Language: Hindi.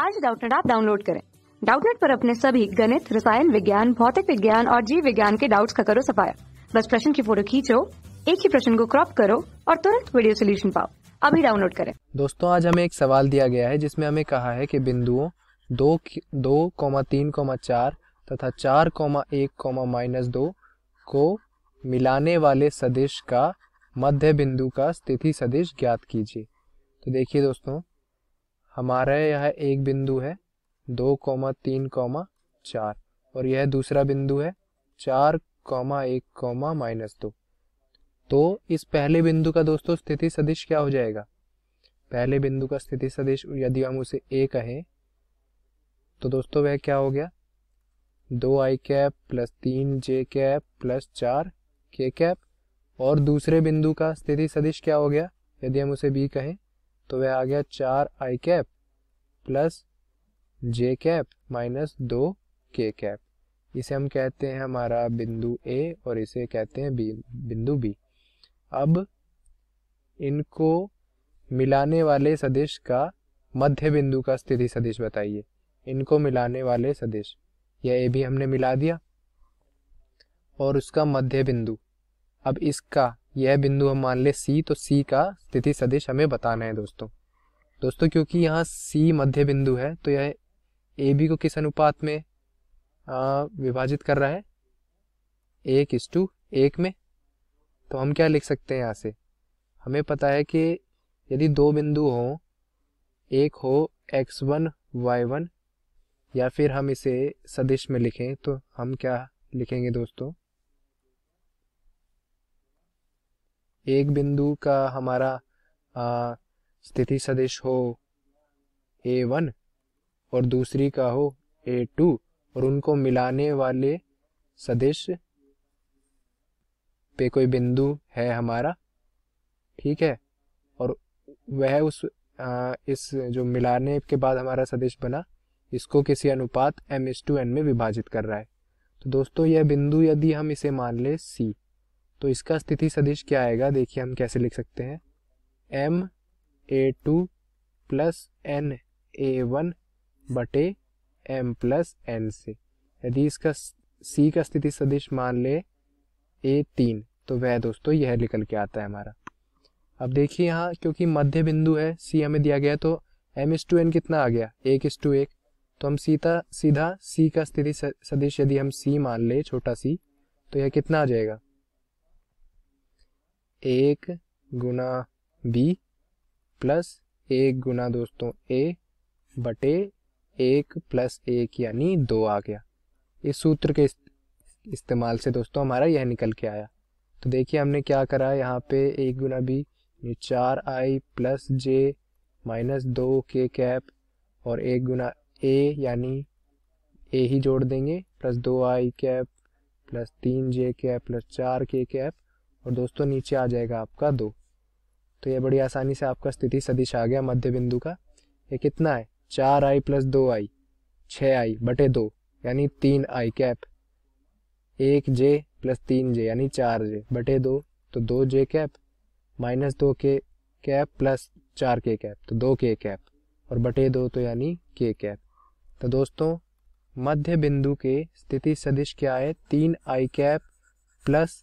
आज डाउटनेट आप डाउनलोड करें डाउटनेट पर अपने सभी गणित रसायन विज्ञान भौतिक विज्ञान और जीव विज्ञान के डाउट्स का करो सफाया बस प्रश्न की फोटो खींचो एक ही प्रश्न को क्रॉप करो और तुरंत वीडियो सोल्यूशन पाओ अभी डाउनलोड करें दोस्तों आज हमें एक सवाल दिया गया है जिसमें हमें कहा है कि बिंदुओं दो दो कोमा तीन कोमा चार तथा चार कोमा एक कोमा माइनस दो को मिलाने वाले सदिश का मध्य बिंदु का स्थिति सदिश ज्ञात कीजिए तो देखिए दोस्तों हमारा यह एक बिंदु है दो कौमा तीन कौमा चार और यह दूसरा बिंदु है चार कौमा एक कौमा माइनस दो तो इस पहले बिंदु का दोस्तों स्थिति सदिश क्या हो जाएगा पहले बिंदु का स्थिति सदिश यदि हम उसे ए कहें तो दोस्तों वह क्या हो गया दो आई कैप प्लस तीन जे कैप प्लस चार के कैप और दूसरे बिंदु का स्थिति सदिश क्या हो गया यदि हम उसे बी कहें तो वह आ गया चार I cap plus J cap minus दो के कैप इसे हम कहते हैं हमारा बिंदु ए और इसे कहते हैं बी बिंदु बी अब इनको मिलाने वाले सदिश का मध्य बिंदु का स्थिति सदिश बताइए इनको मिलाने वाले सदिश यह ए भी हमने मिला दिया और उसका मध्य बिंदु अब इसका यह बिंदु हम मान ले सी तो सी का स्थिति सदिश हमें बताना है दोस्तों दोस्तों क्योंकि यहाँ सी मध्य बिंदु है तो यह ए बी को किस अनुपात में आ, विभाजित कर रहा है एक इस टू एक में तो हम क्या लिख सकते हैं यहाँ से हमें पता है कि यदि दो बिंदु हों एक हो एक्स वन वाई वन या फिर हम इसे सदिश में लिखें तो हम क्या लिखेंगे दोस्तों एक बिंदु का हमारा आ, स्थिति सदिश हो ए वन और दूसरी का हो ए टू और उनको मिलाने वाले सदिश पे कोई बिंदु है हमारा ठीक है और वह उस आ, इस जो मिलाने के बाद हमारा सदिश बना इसको किसी अनुपात एम एस टू एन में विभाजित कर रहा है तो दोस्तों यह बिंदु यदि हम इसे मान ले सी तो इसका स्थिति सदिश क्या आएगा देखिए हम कैसे लिख सकते हैं M A two plus N A one बटे एम प्लस एन से यदि इसका सी का स्थिति सदिश मान ले ए तीन तो वह दोस्तों यह निकल के आता है हमारा अब देखिए यहाँ क्योंकि मध्य बिंदु है सी हमें दिया गया तो एम इस टू एन कितना आ गया एक इस टू एक तो हम सीता सीधा सी का स्थिति सदिश यदि हम सी मान ले छोटा सी तो यह कितना आ जाएगा एक गुना बी प्लस एक गुना दोस्तों ए बटे एक प्लस एक यानी दो आ गया इस सूत्र के इस्तेमाल से दोस्तों हमारा यह निकल के आया तो देखिए हमने क्या करा यहाँ पे एक गुना बी चार आई प्लस जे माइनस दो के कैप और एक गुना ए यानी ए ही जोड़ देंगे प्लस दो आई कैप प्लस तीन जे कैप प्लस चार के कैप और दोस्तों नीचे आ जाएगा आपका दो तो ये बड़ी आसानी से आपका स्थिति सदिश आ गया मध्य बिंदु का ये कितना है चार आई प्लस दो आई छ आई बटे दो यानी तीन आई कैप एक जे प्लस तीन जे यानी चार जे बटे दो तो दो जे कैप माइनस दो के कैप प्लस चार के कैप तो दो के कैप और बटे दो तो यानी के कैप तो दोस्तों मध्य बिंदु के स्थिति सदिश क्या है तीन आई कैप प्लस